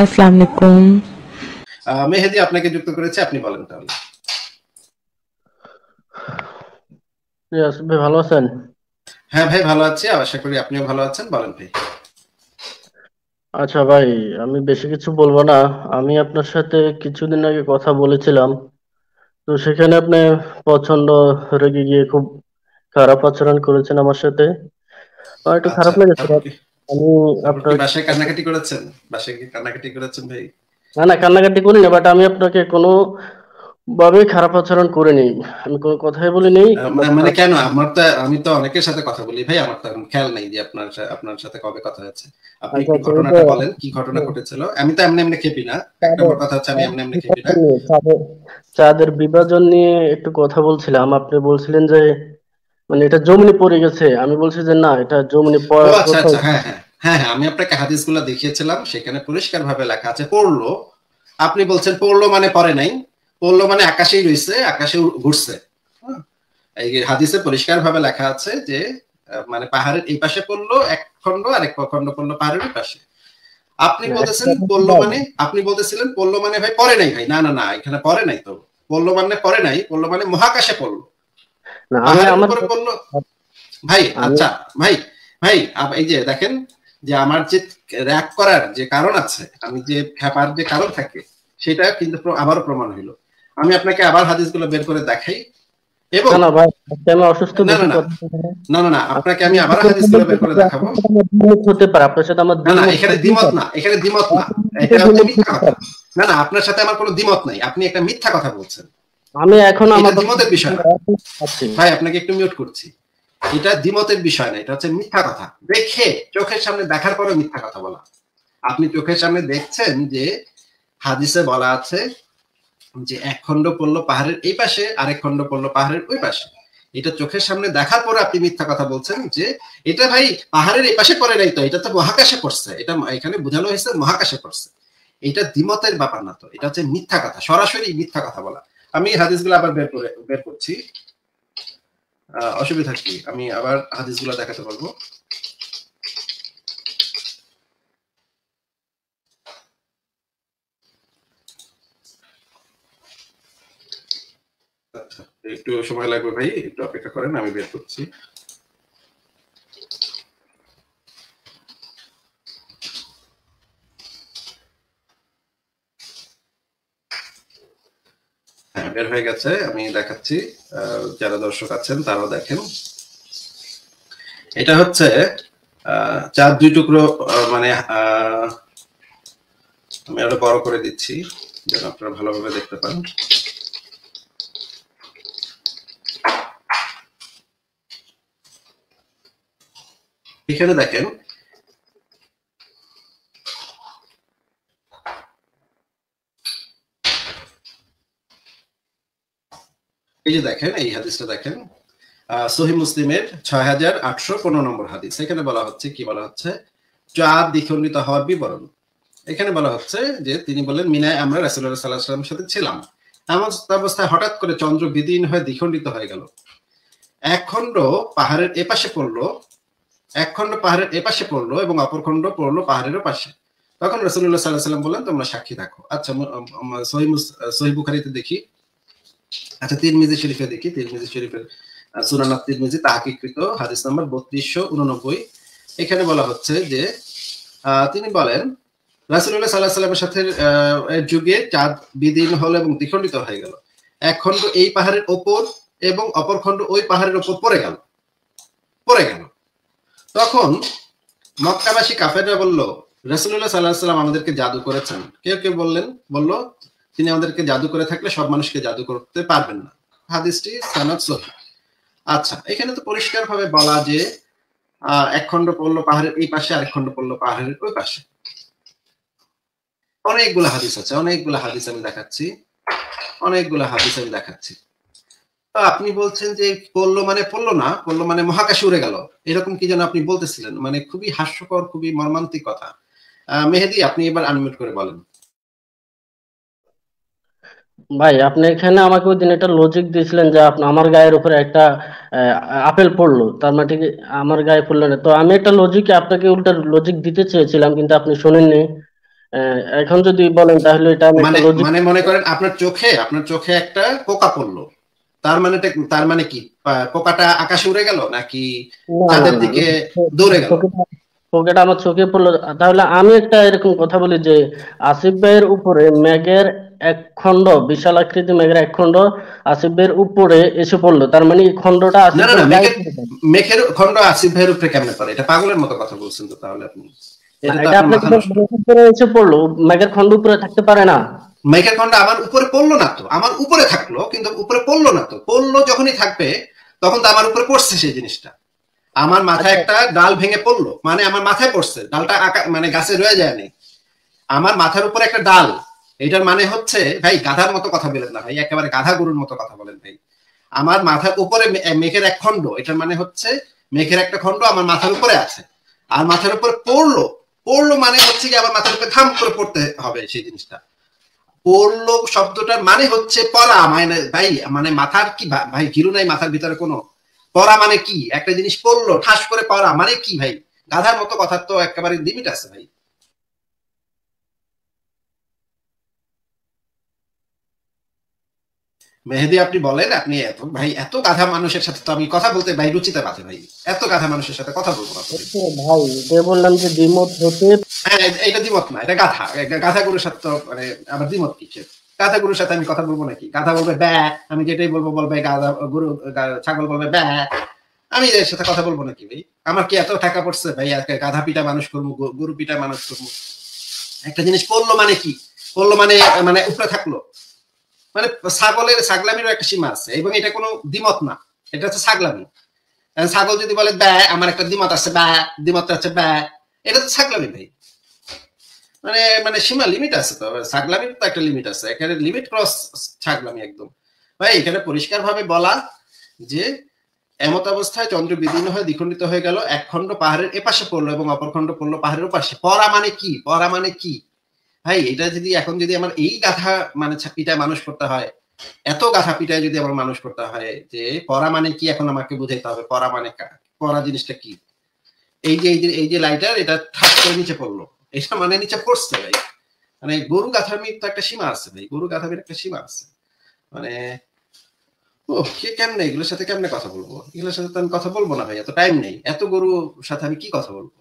আসসালামু আলাইকুম মেহেদি আপনাকে যুক্ত করেছে আপনি বলেন তাহলে ভাই ভালো আছেন হ্যাঁ ভাই ভালো আছি আশা করি আপনিও ভালো আছেন বলেন ভাই আচ্ছা ভাই আমি বেশি কিছু বলবো না আমি আপনার সাথে কিছুদিন আগে কথা বলেছিলাম তো সেখানে আপনি পছন্দ রেগে গিয়ে খুব খারাপ আচরণ করেছেন আমার সাথে একটু আচ্ছা, খারাপ লেগেছে না না কান্নাকাটি করি না বাট আমি আপনাকে কোনো ভাবে খারাপ আচরণ করে নেই আমি কোনো কথাই বলি নেই মানে কেন আমার তো আমি তো অনেকের সাথে কথা বলি ভাই আমার তো খেয়াল যে আপনার আপনার সাথে কবে কথা আপনি আচ্ছা, কি আচ্ছা, ঘটনাটা বলেন কি ঘটনা ঘটেছিল আমি তো এমনি এমনি খেপি না একটা কথা হচ্ছে আমি এমনি এমনি খেপি না চাঁদের বিভাজন নিয়ে একটু কথা বলছিলাম আপনি বলছিলেন যে মানে এটা জমিনে পড়ে গেছে আমি বলছি যে না এটা জমিনে পড়া আচ্ছা আচ্ছা হ্যাঁ হ্যাঁ হ্যাঁ হ্যাঁ আমি আপনাকে হাদিসগুলো দেখিয়েছিলাম সেখানে ভাবে লেখা আছে পড়লো আপনি বলছেন পড়লো মানে পরে নাই পড়লো মানে আকাশেই রয়েছে আকাশে ঘুরছে হ্যাঁ, হাদিসে পরিষ্কার ভাবে লেখা আছে যে মানে পাহাড়ের এই পাশে পড়লো এক খন্ড আর এক খন্ড পড়লো পাহাড়ের পাশে আপনি হ্যাঁ, বলতেছেন পড়লো মানে আপনি বলতেছিলেন পড়লো মানে ভাই পরে নাই ভাই না না না এখানে পরে নাই তো পড়লো মানে পরে নাই পড়লো মানে মহাকাশে পড়লো পড়লো ভাই আচ্ছা ভাই ভাই এই যে দেখেন যে আমার যে র্যাক করার যে কারণ আছে আমি যে ফ্যাপার যে কারণ থাকে সেটা কিন্তু আবারও প্রমাণ হইল আমি আপনাকে আবার হাদিসগুলো বের করে দেখাই এখানে দ্বিমত না না না আপনার সাথে আমার কোনো নাই আপনি একটা মিথ্যা কথা বলছেন আমি এখন ভাই আপনাকে একটু মিউট করছি এটা দ্বিমতের বিষয় না এটা হচ্ছে মিথ্যা কথা দেখে চোখের সামনে দেখার পরে মিথ্যা কথা বলা আপনি চোখের সামনে দেখছেন যে হাদিসে বলা আছে যে এক খণ্ড পড়লো পাহাড়ের এই পাশে আরেক খণ্ড পড়লো পাহাড়ের ওই পাশে এটা চোখের সামনে দেখার পরে আপনি মিথ্যা কথা বলছেন যে এটা ভাই পাহাড়ের এই পাশে পড়ে নাই তো এটা তো মহাকাশে পড়ছে এটা এখানে বোঝানো হয়েছে মহাকাশে পড়ছে এটা দ্বিমতের ব্যাপার না তো এটা হচ্ছে মিথ্যা কথা সরাসরি মিথ্যা কথা বলা আমি হাদিসগুলো আবার বের করে বের করছি অসুবিধা কি আমি আবার হাদিসগুলো দেখাতে পারবো একটু সময় লাগবে ভাই একটু অপেক্ষা করেন আমি বের করছি বের হয়ে গেছে আমি দেখাচ্ছি যারা দর্শক আছেন তারাও দেখেন এটা হচ্ছে চার দুই টুকরো মানে আমি আরো বড় করে দিচ্ছি যেন আপনারা ভালোভাবে দেখতে পান এখানে দেখেন এই যে দেখেন এই হাদিসটা দেখেন সহি মুসলিমের ছয় হাজার আটশো পনেরো নম্বর হাদিস এখানে বলা হচ্ছে কি বলা হচ্ছে চাঁদ দ্বিখণ্ডিত হওয়ার বিবরণ এখানে বলা হচ্ছে যে তিনি বলেন মিনায় আমরা রাসুল্লাহ সাল্লাহ সাল্লামের সাথে ছিলাম এমন অবস্থায় হঠাৎ করে চন্দ্র বিদীন হয়ে দ্বিখণ্ডিত হয়ে গেল এক খণ্ড পাহাড়ের এপাশে পড়লো এক খণ্ড পাহাড়ের এপাশে পড়লো এবং অপর খণ্ড পড়লো পাহাড়েরও পাশে তখন রসুল্লাহ সাল্লাহ সাল্লাম বললেন তোমরা সাক্ষী দেখো আচ্ছা সহি বুখারিতে দেখি আচ্ছা তিরমিজি শরীফে দেখি তিরমিজি শরীফের সুনানা তিরমিজি তাহাকিকৃত হাদিস নম্বর বত্রিশশো উননব্বই এখানে বলা হচ্ছে যে তিনি বলেন রাসুল্লাহ সাল্লাহ সাল্লামের সাথে যুগে চাঁদ বিদীর্ণ হলো এবং দ্বিখণ্ডিত হয়ে গেল এক খণ্ড এই পাহাড়ের ওপর এবং অপর খণ্ড ওই পাহাড়ের ওপর পড়ে গেল পড়ে গেল তখন মক্কাবাসী কাফেররা বলল রসুল্লাহ সাল্লাহ সাল্লাম আমাদেরকে জাদু করেছেন কেউ কেউ বললেন বলল তিনি আমাদেরকে জাদু করে থাকলে সব মানুষকে জাদু করতে পারবেন না হাদিসটি সানাদ সহি আচ্ছা এখানে তো পরিষ্কার ভাবে বলা যে এক খন্ড পড়লো পাহাড়ের এই পাশে আরেক খন্ড পড়লো পাহাড়ের ওই পাশে অনেকগুলো হাদিস আছে অনেকগুলো হাদিস আমি দেখাচ্ছি অনেকগুলো হাদিস আমি দেখাচ্ছি আপনি বলছেন যে পড়লো মানে পড়লো না পড়লো মানে মহাকাশে উড়ে গেল এরকম কি যেন আপনি বলতেছিলেন মানে খুবই হাস্যকর খুবই মর্মান্তিক কথা মেহেদি আপনি এবার আনমিউট করে বলেন ভাই আপনি এখানে আমাকে ওই দিন একটা লজিক দিয়েছিলেন যে আমার গায়ের উপরে একটা আপেল পড়লো তার মানে ঠিক আমার গায়ে পড়লো না তো আমি একটা লজিক আপনাকে উল্টা লজিক দিতে চেয়েছিলাম কিন্তু আপনি শোনেননি এখন যদি বলেন তাহলে এটা মানে মানে মনে করেন আপনার চোখে আপনার চোখে একটা পোকা পড়লো তার মানে তার মানে কি পোকাটা আকাশে উড়ে গেল নাকি চাঁদের দিকে দৌড়ে গেল পকেট আমার চোখে পড়লো তাহলে আমি একটা এরকম কথা বলি যে আসিফ ভাইয়ের উপরে ম্যাগের এক খণ্ড বিশাল আকৃতি ম্যাগের এক খণ্ড আসিফ ভাইয়ের উপরে এসে পড়লো তার মানে এই খণ্ডটা আসিফ মেঘের খণ্ড আসিফ ভাইয়ের উপরে কেমনে পড়ে এটা পাগলের মতো কথা বলছেন তো তাহলে আপনি এটা আপনাকে উপরে এসে পড়লো মেঘের খণ্ড উপরে থাকতে পারে না মেঘের খণ্ড আমার উপরে পড়লো না তো আমার উপরে থাকলো কিন্তু উপরে পড়লো না তো পড়লো যখনই থাকবে তখন তো আমার উপরে পড়ছে সেই জিনিসটা আমার মাথায় আচ্ছা। একটা ডাল ভেঙে পড়লো মানে আমার মাথায় পড়ছে ডালটা মানে গাছে রয়ে যায়নি আমার মাথার উপর একটা ডাল এটার মানে হচ্ছে ভাই গাধার মতো কথা বলেন না ভাই একেবারে গাধা গরুর মতো কথা বলেন ভাই আমার মাথার উপরে মেঘের এক খণ্ড এটার মানে হচ্ছে মেঘের একটা খণ্ড আমার মাথার উপরে আছে আর মাথার উপরে পড়লো পড়লো মানে হচ্ছে কি আমার মাথার উপরে থাম করে পড়তে হবে সেই জিনিসটা পড়লো শব্দটার মানে হচ্ছে পড়া মানে ভাই মানে মাথার কি ভাই ঘিরু নাই মাথার ভিতরে কোনো পড়া মানে কি একটা জিনিস পড়লো ঠাস করে পড়া মানে কি ভাই গাধার মতো কথার তো একেবারে লিমিট আছে ভাই মেহেদি আপনি বলেন আপনি এত ভাই এত গাধা মানুষের সাথে তো আমি কথা বলতে ভাই রুচিতে পাতে ভাই এত গাধা মানুষের সাথে কথা বলবো না ভাই যে আচ্ছা, বললাম যে দ্বিমত হতে হ্যাঁ এটা দ্বিমত না এটা গাধা গাধা গরুর সাথে তো মানে আমার দ্বিমত কিছু গাধা গুরুর সাথে আমি কথা বলবো নাকি গাধা বলবে ব্যা আমি যেটাই বলবো বলবে গাধা গরু ছাগল বলবে ব্যা আমি এর সাথে কথা বলবো নাকি ভাই আমার কি এত টাকা পড়ছে ভাই আজকে গাধা পিটা মানুষ করবো গরু পিটা মানুষ করবো একটা জিনিস করলো মানে কি করলো মানে মানে উপরে থাকলো মানে ছাগলের ছাগলামির একটা সীমা আছে এবং এটা কোনো দ্বিমত না এটা হচ্ছে ছাগলামি ছাগল যদি বলে ব্যা আমার একটা দ্বিমত আছে ব্যা দ্বিমত আছে ব্যা এটা তো ছাগলামি ভাই মানে মানে সীমা লিমিট আছে তো ছাগলামি তো একটা লিমিট আছে এখানে লিমিট ক্রস ছাগলামি একদম ভাই এখানে পরিষ্কারভাবে বলা যে এমত অবস্থায় চন্দ্র বিদীর্ণ হয়ে দ্বিখণ্ডিত হয়ে গেল এক খণ্ড পাহাড়ের এপাশে পড়লো এবং অপর খণ্ড পড়লো পাহাড়ের ওপাশে পরা মানে কি পরা মানে কি ভাই এটা যদি এখন যদি আমার এই গাথা মানে পিটায় মানুষ করতে হয় এত গাথা পিটায় যদি আমার মানুষ করতে হয় যে পরা মানে কি এখন আমাকে বুঝাইতে হবে পরা মানে পরা জিনিসটা কি এই যে এই যে এই যে লাইটার এটা থাক করে নিচে পড়লো এটা মানে নিচে পড়ছে ভাই মানে গরু গাথামির তো একটা সীমা আছে ভাই গরু গাথামির একটা সীমা আছে মানে ও কে কেমনে এগুলোর সাথে কেমনে কথা বলবো এগুলোর সাথে তো আমি কথা বলবো না ভাই এত টাইম নেই এত গরুর সাথে আমি কি কথা বলবো